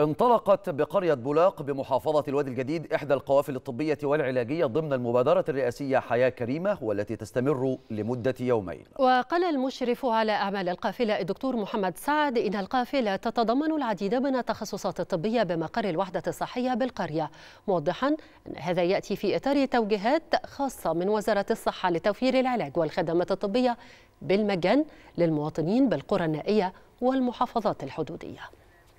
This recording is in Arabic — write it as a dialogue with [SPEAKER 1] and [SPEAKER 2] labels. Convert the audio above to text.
[SPEAKER 1] انطلقت بقرية بولاق بمحافظة الوادي الجديد إحدى القوافل الطبية والعلاجية ضمن المبادرة الرئاسية حياة كريمة والتي تستمر لمدة يومين
[SPEAKER 2] وقال المشرف على أعمال القافلة الدكتور محمد سعد إن القافلة تتضمن العديد من التخصصات الطبية بمقر الوحدة الصحية بالقرية موضحا أن هذا يأتي في إطار توجيهات خاصة من وزارة الصحة لتوفير العلاج والخدمات الطبية بالمجان للمواطنين بالقرى النائية والمحافظات الحدودية